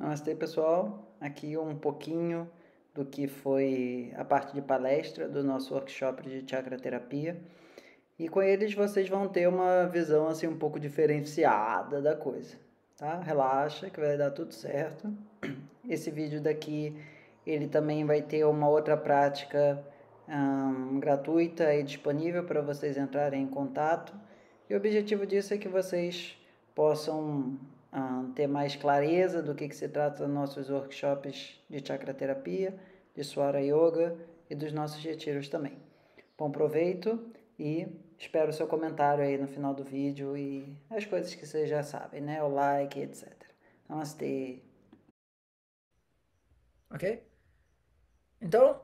Namastê pessoal, aqui um pouquinho do que foi a parte de palestra do nosso workshop de chakra terapia. E com eles vocês vão ter uma visão assim um pouco diferenciada da coisa, tá? Relaxa que vai dar tudo certo. Esse vídeo daqui ele também vai ter uma outra prática gratuita e disponível para vocês entrarem em contato. E o objetivo disso é que vocês possam um, ter mais clareza do que, que se trata nos nossos workshops de chakra terapia, de Swara Yoga e dos nossos retiros também. Bom proveito e espero o seu comentário aí no final do vídeo e as coisas que vocês já sabem, né? O like, etc. Namastê! Ok? Então,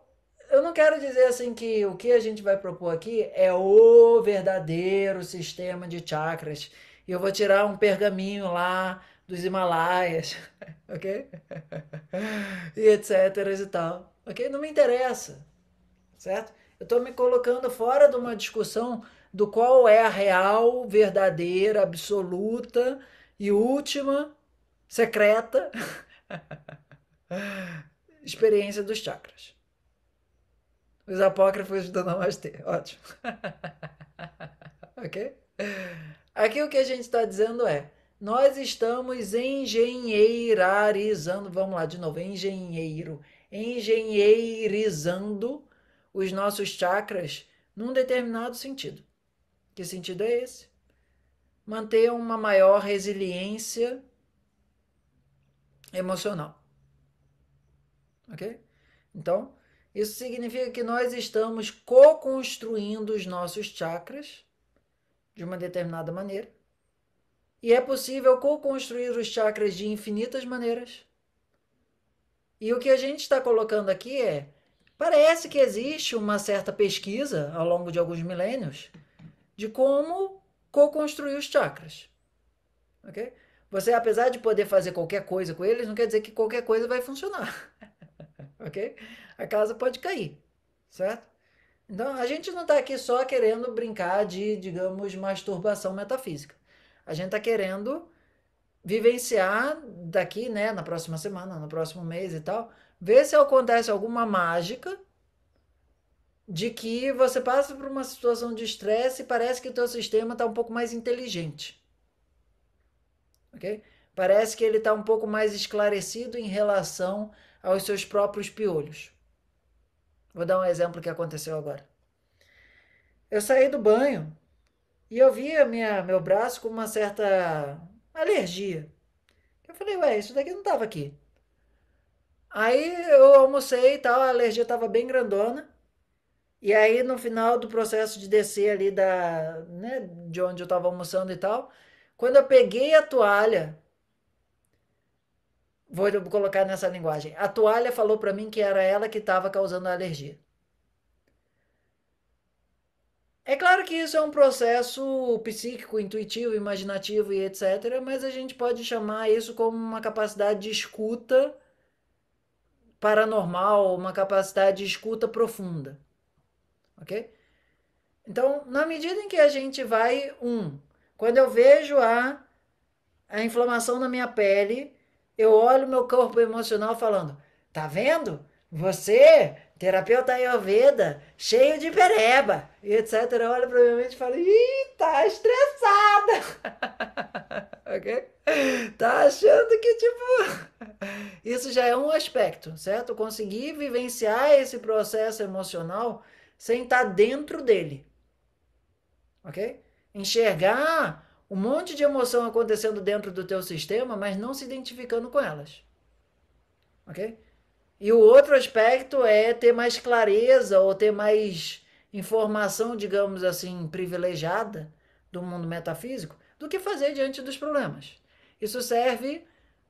eu não quero dizer assim que o que a gente vai propor aqui é o verdadeiro sistema de chakras. E eu vou tirar um pergaminho lá dos Himalaias, ok? e etc e tal, ok? Não me interessa, certo? Eu estou me colocando fora de uma discussão do qual é a real, verdadeira, absoluta e última, secreta experiência dos chakras. Os apócrifos do Namastê. Ótimo. ok? Aqui o que a gente está dizendo é: nós estamos engenheirizando, vamos lá de novo, engenheiro, engenheirizando os nossos chakras num determinado sentido. Que sentido é esse? Manter uma maior resiliência emocional. Ok? Então, isso significa que nós estamos co-construindo os nossos chakras de uma determinada maneira. E é possível co-construir os chakras de infinitas maneiras. E o que a gente está colocando aqui é: parece que existe uma certa pesquisa ao longo de alguns milênios de como co-construir os chakras. Ok? Você, apesar de poder fazer qualquer coisa com eles, não quer dizer que qualquer coisa vai funcionar. ok? a casa pode cair, certo? Então a gente não está aqui só querendo brincar de, digamos, masturbação metafísica. A gente está querendo vivenciar daqui, né, na próxima semana, no próximo mês e tal, ver se acontece alguma mágica de que você passa por uma situação de estresse e parece que o teu sistema está um pouco mais inteligente. Ok? Parece que ele está um pouco mais esclarecido em relação aos seus próprios piolhos. Vou dar um exemplo que aconteceu agora. Eu saí do banho e eu a minha, meu braço com uma certa alergia. Eu falei, ué, isso daqui não estava aqui. Aí eu almocei e tal, a alergia estava bem grandona. E aí no final do processo de descer ali da, né, de onde eu estava almoçando e tal, quando eu peguei a toalha Vou colocar nessa linguagem. A toalha falou para mim que era ela que estava causando a alergia. É claro que isso é um processo psíquico, intuitivo, imaginativo e etc., mas a gente pode chamar isso como uma capacidade de escuta paranormal, uma capacidade de escuta profunda. Ok? Então, na medida em que a gente vai, um, quando eu vejo a, a inflamação na minha pele, eu olho meu corpo emocional falando: tá vendo? Você, terapeuta Ayurveda, cheio de pereba, e etc. Olha para minha mente e falo: ih, tá estressada. ok? Tá achando que, tipo, isso já é um aspecto, certo? Conseguir vivenciar esse processo emocional sem estar tá dentro dele. Ok? Enxergar um monte de emoção acontecendo dentro do teu sistema, mas não se identificando com elas. Ok? E o outro aspecto é ter mais clareza ou ter mais informação, digamos assim, privilegiada do mundo metafísico do que fazer diante dos problemas. Isso serve,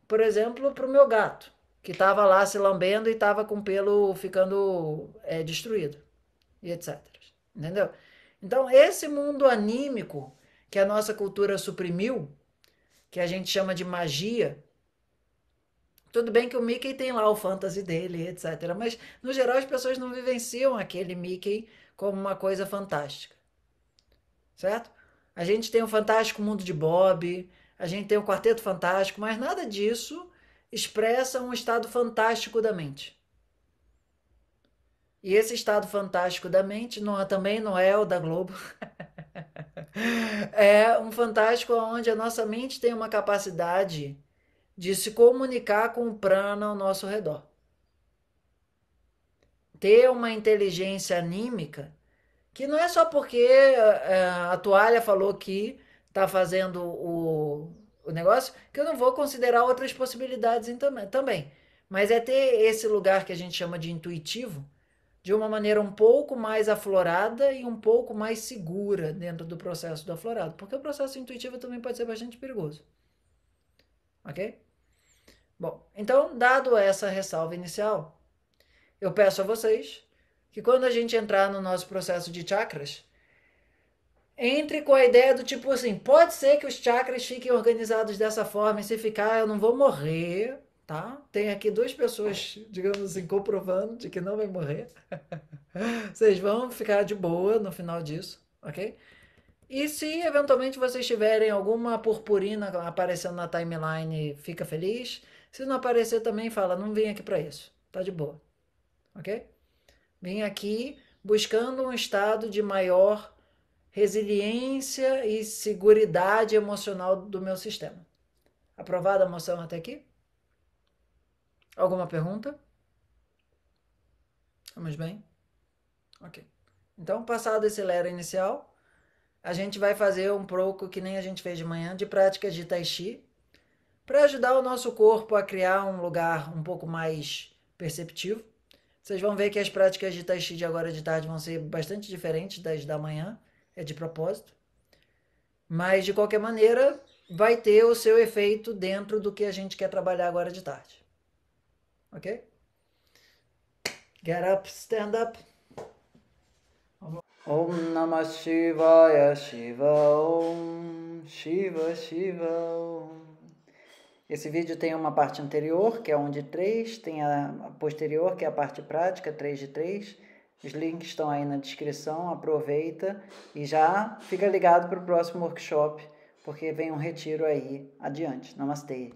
por exemplo, para o meu gato, que estava lá se lambendo e estava com pelo ficando é, destruído, e etc. Entendeu? Então, esse mundo anímico que a nossa cultura suprimiu, que a gente chama de magia. Tudo bem que o Mickey tem lá o fantasy dele, etc. Mas, no geral, as pessoas não vivenciam aquele Mickey como uma coisa fantástica. Certo? A gente tem o Fantástico Mundo de Bob, a gente tem o Quarteto Fantástico, mas nada disso expressa um estado fantástico da mente. E esse estado fantástico da mente não, é, também não é o da Globo. É um fantástico onde a nossa mente tem uma capacidade de se comunicar com o prana ao nosso redor. Ter uma inteligência anímica, que não é só porque é, a toalha falou que está fazendo o, o negócio, que eu não vou considerar outras possibilidades também. Mas é ter esse lugar que a gente chama de intuitivo, de uma maneira um pouco mais aflorada e um pouco mais segura dentro do processo do aflorado, porque o processo intuitivo também pode ser bastante perigoso. Ok? Bom, então, dado essa ressalva inicial, eu peço a vocês que quando a gente entrar no nosso processo de chakras, entre com a ideia do tipo assim: pode ser que os chakras fiquem organizados dessa forma, e se ficar, eu não vou morrer, tá? Tem aqui duas pessoas, digamos assim, comprovando de que não vai morrer. vocês vão ficar de boa no final disso, ok? E se eventualmente vocês tiverem alguma purpurina aparecendo na timeline, fica feliz. Se não aparecer também, fala, não vim aqui para isso. Tá de boa. OK? Vim aqui buscando um estado de maior resiliência e segurança emocional do meu sistema. Aprovada a moção até aqui? Alguma pergunta? Estamos bem? Ok. Então, passado esse lero inicial, a gente vai fazer um pouco que nem a gente fez de manhã, de práticas de Tai Chi, para ajudar o nosso corpo a criar um lugar um pouco mais perceptivo. Vocês vão ver que as práticas de Tai Chi de agora de tarde vão ser bastante diferentes das da manhã, é de propósito. Mas, de qualquer maneira, vai ter o seu efeito dentro do que a gente quer trabalhar agora de tarde ok? Get up, stand up. Om Namah Shivaya Shiva Om Shiva Shiva Om Esse vídeo tem uma parte anterior, que é 1 de 3, tem a posterior, que é a parte prática, 3 de 3. Os links estão aí na descrição, aproveita e já fica ligado para o próximo workshop, porque vem um retiro aí adiante. Namastê!